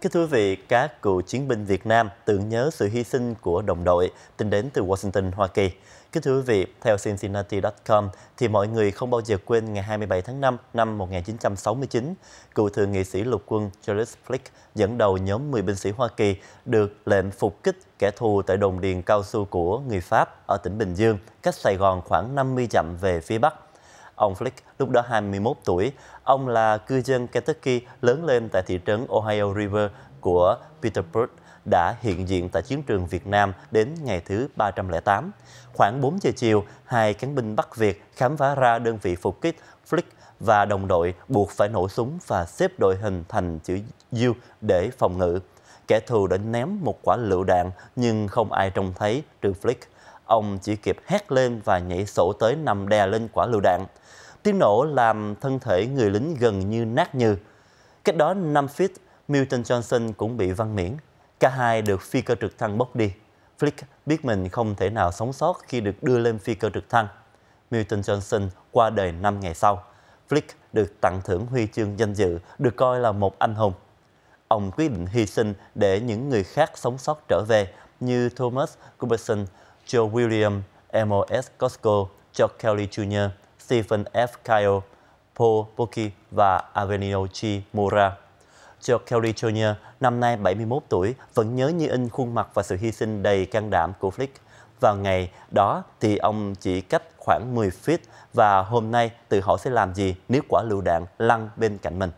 Kính thưa quý vị, các cựu chiến binh Việt Nam tưởng nhớ sự hy sinh của đồng đội tính đến từ Washington, Hoa Kỳ. Kính thưa quý vị, theo Cincinnati.com thì mọi người không bao giờ quên ngày 27 tháng 5 năm 1969, cựu thượng nghị sĩ lục quân Charles Flick dẫn đầu nhóm 10 binh sĩ Hoa Kỳ được lệnh phục kích kẻ thù tại đồn điền cao su của người Pháp ở tỉnh Bình Dương, cách Sài Gòn khoảng 50 dặm về phía Bắc. Ông Flick lúc đó 21 tuổi. Ông là cư dân Kentucky lớn lên tại thị trấn Ohio River của Petersburg đã hiện diện tại chiến trường Việt Nam đến ngày thứ 308. Khoảng 4 giờ chiều, hai cán binh Bắc Việt khám phá ra đơn vị phục kích Flick và đồng đội buộc phải nổ súng và xếp đội hình thành chữ U để phòng ngự. Kẻ thù đã ném một quả lựu đạn nhưng không ai trông thấy trừ Flick ông chỉ kịp hét lên và nhảy sổ tới nằm đè lên quả lựu đạn. Tiếng nổ làm thân thể người lính gần như nát như. Cách đó 5 feet, Milton Johnson cũng bị văng miễn. Cả hai được phi cơ trực thăng bốc đi. Flick biết mình không thể nào sống sót khi được đưa lên phi cơ trực thăng. Milton Johnson qua đời 5 ngày sau. Flick được tặng thưởng huy chương danh dự, được coi là một anh hùng. Ông quyết định hy sinh để những người khác sống sót trở về như Thomas Cuberson, Joe William, M.O.S. Costco, Chuck Kelly Jr., Stephen F. Kyle, Paul Bucky và Avenio G. Mura. George Kelly Jr. năm nay 71 tuổi vẫn nhớ như in khuôn mặt và sự hy sinh đầy can đảm của Flick. Vào ngày đó thì ông chỉ cách khoảng 10 feet và hôm nay tự hỏi sẽ làm gì nếu quả lựu đạn lăn bên cạnh mình.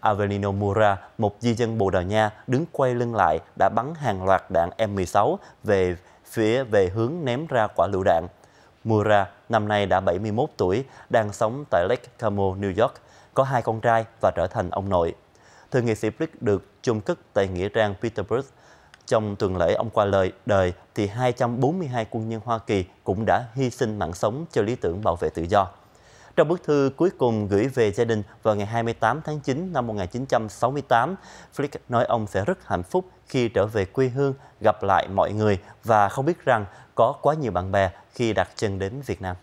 Avelino Mura, một di dân Bồ Đào Nha, đứng quay lưng lại đã bắn hàng loạt đạn M16 về phía về hướng ném ra quả lựu đạn. Mura năm nay đã 71 tuổi, đang sống tại Lake Como, New York, có hai con trai và trở thành ông nội. Thượng nghị sĩ Brick được chung cất tại nghĩa trang Petersburg. Trong tuần lễ ông qua lời đời thì 242 quân nhân Hoa Kỳ cũng đã hy sinh mạng sống cho lý tưởng bảo vệ tự do. Trong bức thư cuối cùng gửi về gia đình vào ngày 28 tháng 9 năm 1968, Flick nói ông sẽ rất hạnh phúc khi trở về quê hương, gặp lại mọi người và không biết rằng có quá nhiều bạn bè khi đặt chân đến Việt Nam.